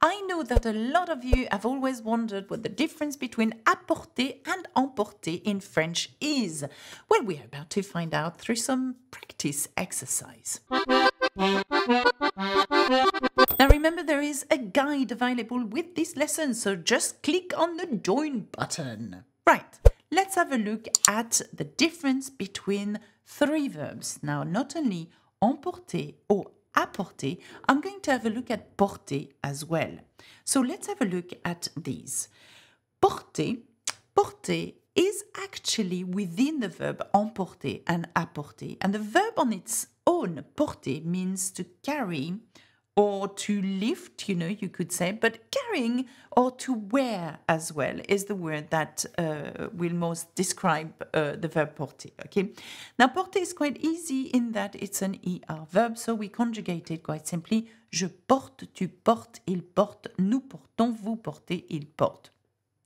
I know that a lot of you have always wondered what the difference between apporter and emporter in French is. Well, we're about to find out through some practice exercise. Now remember there is a guide available with this lesson, so just click on the join button. Right, let's have a look at the difference between three verbs. Now not only emporter or apporter, I'm going to have a look at porter as well. So let's have a look at these. Porter, porter is actually within the verb emporter and apporter. And the verb on its own, porter, means to carry, or to lift, you know, you could say, but carrying or to wear as well is the word that uh, will most describe uh, the verb porter. Okay, now porter is quite easy in that it's an er verb, so we conjugate it quite simply. Je porte, tu portes, il porte, nous portons, vous portez, il porte.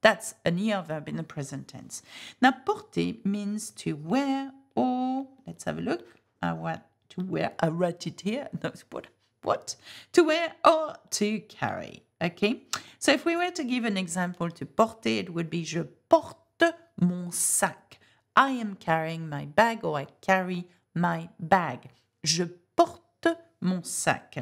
That's an er verb in the present tense. Now porter means to wear or let's have a look I want to wear. I write it here. No, it's what what to wear or to carry. Okay, so if we were to give an example to porter, it would be je porte mon sac. I am carrying my bag or I carry my bag. Je porte mon sac.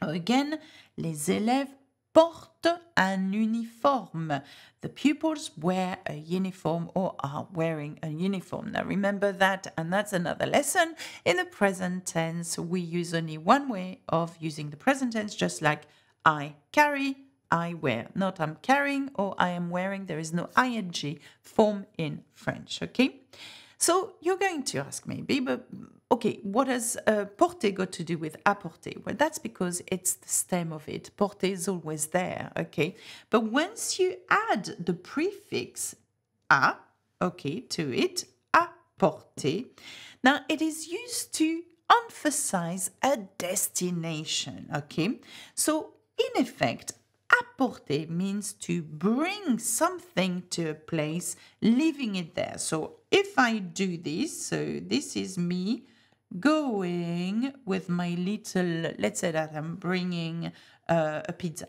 Again, les élèves porte un uniforme. The pupils wear a uniform or are wearing a uniform. Now remember that, and that's another lesson. In the present tense, we use only one way of using the present tense, just like I carry, I wear. Not I'm carrying or I am wearing. There is no ing form in French, okay? So you're going to ask maybe, but okay, what has uh, porte got to do with apporter? Well, that's because it's the stem of it. Porte is always there, okay? But once you add the prefix a, okay, to it, apporter, now it is used to emphasize a destination, okay? So in effect, apporter means to bring something to a place, leaving it there. So if I do this, so this is me going with my little, let's say that I'm bringing uh, a pizza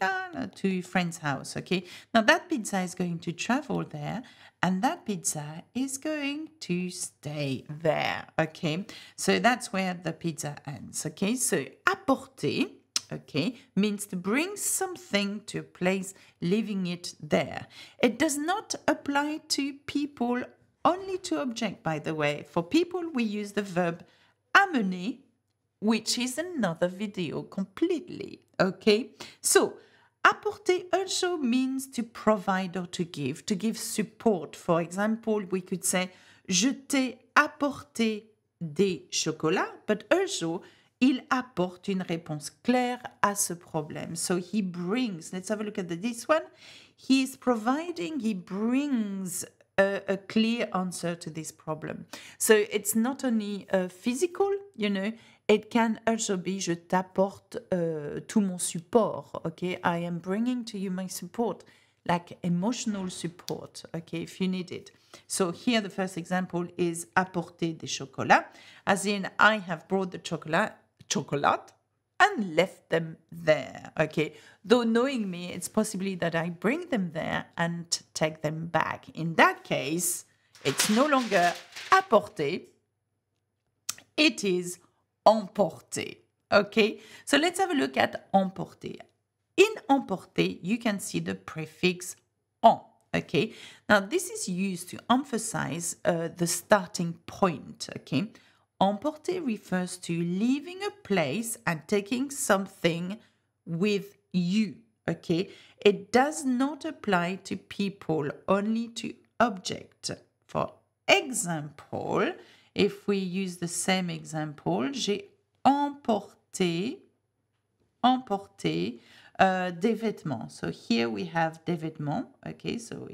uh, to a friend's house, okay? Now that pizza is going to travel there and that pizza is going to stay there, okay? So that's where the pizza ends, okay? So apporter okay, means to bring something to a place, leaving it there. It does not apply to people, only to object, by the way. For people, we use the verb amener, which is another video completely, okay? So, apporter also means to provide or to give, to give support. For example, we could say, je t'ai apporté des chocolats, but also il apporte une réponse claire à ce problème. So he brings, let's have a look at this one. He is providing, he brings a, a, clear answer to this problem. So it's not only uh, physical, you know, it can also be je t'apporte uh, tout mon support, okay? I am bringing to you my support, like emotional support, okay, if you need it. So here the first example is apporter des chocolats, as in I have brought the chocolate chocolate and left them there. Okay, though knowing me, it's possibly that I bring them there and take them back. In that case, it's no longer apporté, it is emporté. Okay, so let's have a look at emporté. In emporté, you can see the prefix en. Okay, now this is used to emphasize uh, the starting point. Okay. Emporter refers to leaving a place and taking something with you. Okay, it does not apply to people, only to objects. For example, if we use the same example, j'ai emporté, emporté uh, des vêtements. So here we have des vêtements. Okay, so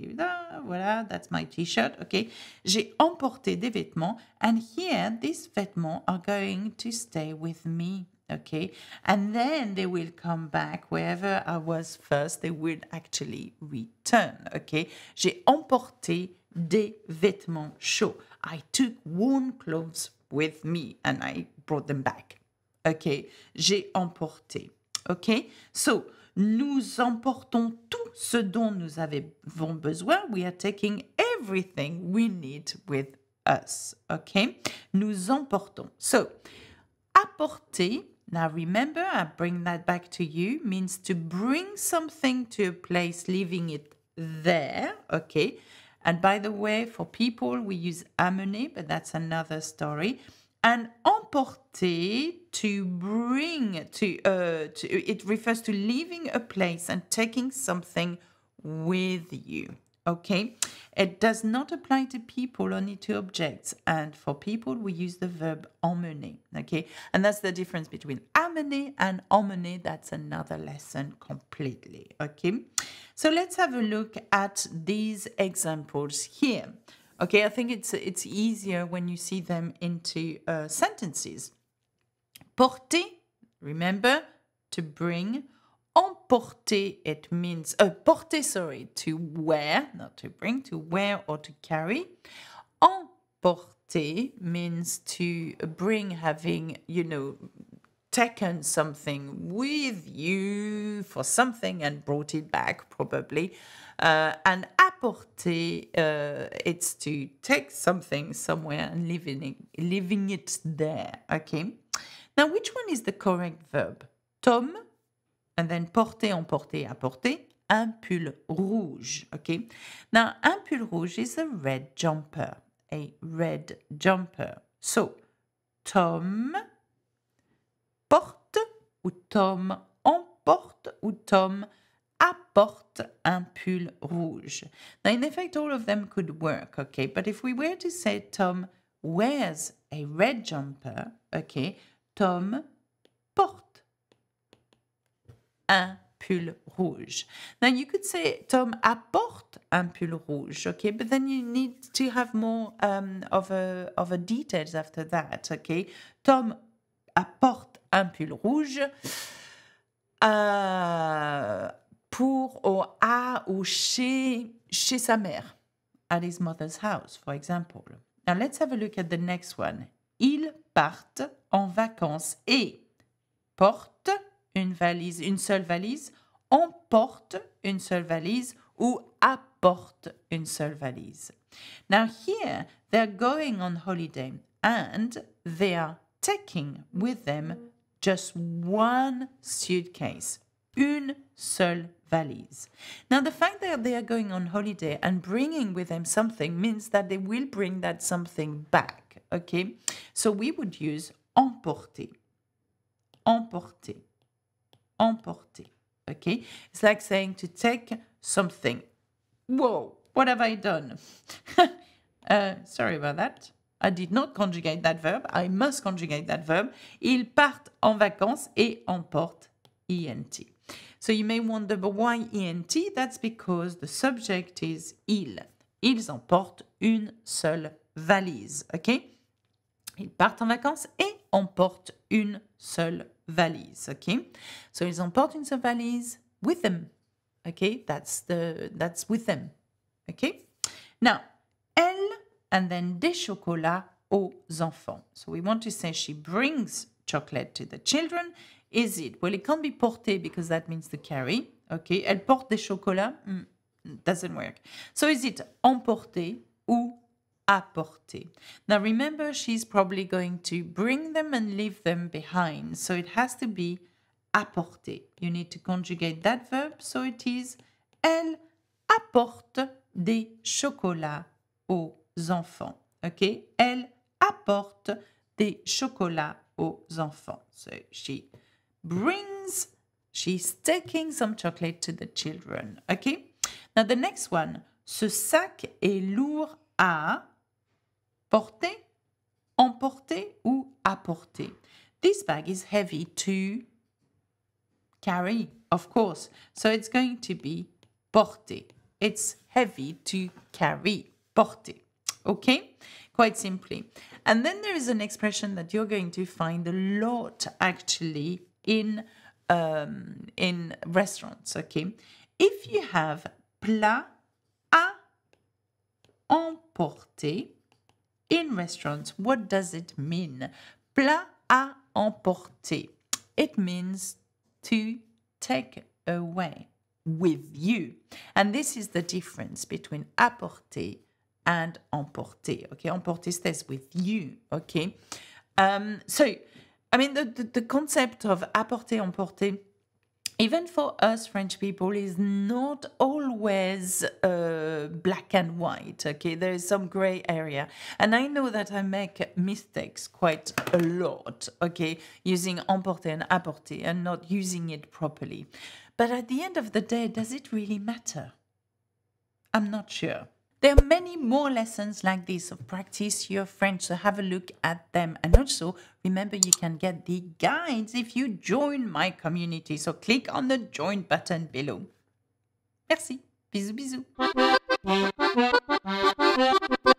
voilà, that's my t-shirt. Okay, j'ai emporté des vêtements. And here, these vêtements are going to stay with me. Okay, and then they will come back wherever I was first. They will actually return. Okay, j'ai emporté des vêtements chauds. I took warm clothes with me and I brought them back. Okay, j'ai emporté. OK So, nous emportons tout ce dont nous avons besoin. We are taking everything we need with us. OK Nous emportons. So, apporter Now remember, I bring that back to you, means to bring something to a place, leaving it there, okay? And by the way, for people, we use amener, but that's another story and emporter to bring to, uh, to it refers to leaving a place and taking something with you okay it does not apply to people only to objects and for people we use the verb emmener okay and that's the difference between amener and emmener that's another lesson completely okay so let's have a look at these examples here Okay, I think it's it's easier when you see them into uh, sentences. Porter, remember to bring. Emporter, it means uh, porter. Sorry, to wear, not to bring, to wear or to carry. Emporter means to bring, having you know taken something with you for something and brought it back, probably. Uh, and Porter, euh, it's to take something somewhere and leaving it, leaving it there. Okay. Now, which one is the correct verb? Tom, and then porter, emporter, apporter, un pull rouge. Okay. Now, un pull rouge is a red jumper. A red jumper. So, Tom porte ou Tom emporte ou Tom porte un pull rouge. Now, in effect, all of them could work, okay? But if we were to say Tom wears a red jumper, okay, Tom porte un pull rouge. Now, you could say Tom apporte un pull rouge, okay? But then you need to have more um, of, a, of a details after that, okay? Tom apporte un pull rouge. Uh, pour ou à ou chez, chez sa mère. At his mother's house, for example. Now let's have a look at the next one. Ils partent en vacances et portent une valise, une seule valise, emporte une seule valise ou apporte une seule valise. Now here, they're going on holiday and they are taking with them just one suitcase, une Seul valleys. Now, the fact that they are going on holiday and bringing with them something means that they will bring that something back. Okay, so we would use emporter, emporter, emporter. Okay, it's like saying to take something. Whoa, what have I done? uh, sorry about that. I did not conjugate that verb. I must conjugate that verb. Ils partent en vacances et emportent ENT. So you may wonder, but why ENT? That's because the subject is ils. Ils emportent une seule valise, ok? Ils partent en vacances et emportent une seule valise, ok? So ils emportent une seule valise with them, ok? That's the that's with them, ok? Now, elle and then des chocolats aux enfants. So we want to say she brings chocolate to the children. Is it? Well, it can't be porter because that means to carry. Okay, elle porte des chocolats. Mm, doesn't work. So is it emporter ou apporter? Now remember, she's probably going to bring them and leave them behind. So it has to be apporter. You need to conjugate that verb. So it is elle apporte des chocolats aux enfants. OK Elle apporte des chocolats aux enfants. So she brings, she's taking some chocolate to the children. Okay? Now the next one. Ce sac est lourd à porter, emporter ou apporter. This bag is heavy to carry, of course. So it's going to be porter. It's heavy to carry, porter. Okay? quite simply. And then there is an expression that you're going to find a lot actually in um, in restaurants. Okay, if you have plat à emporter in restaurants, what does it mean? Plat à emporter. It means to take away with you. And this is the difference between apporter and emporter. Okay, emporter stays with you. Okay, um, so I mean the, the, the concept of apporter emporter, even for us French people, is not always uh, black and white. Okay, there is some gray area, and I know that I make mistakes quite a lot. Okay, using emporter and apporter and not using it properly. But at the end of the day, does it really matter? I'm not sure. There are many more lessons like this of practice your French, so have a look at them. And also, remember you can get the guides if you join my community, so click on the join button below. Merci, bisous bisous.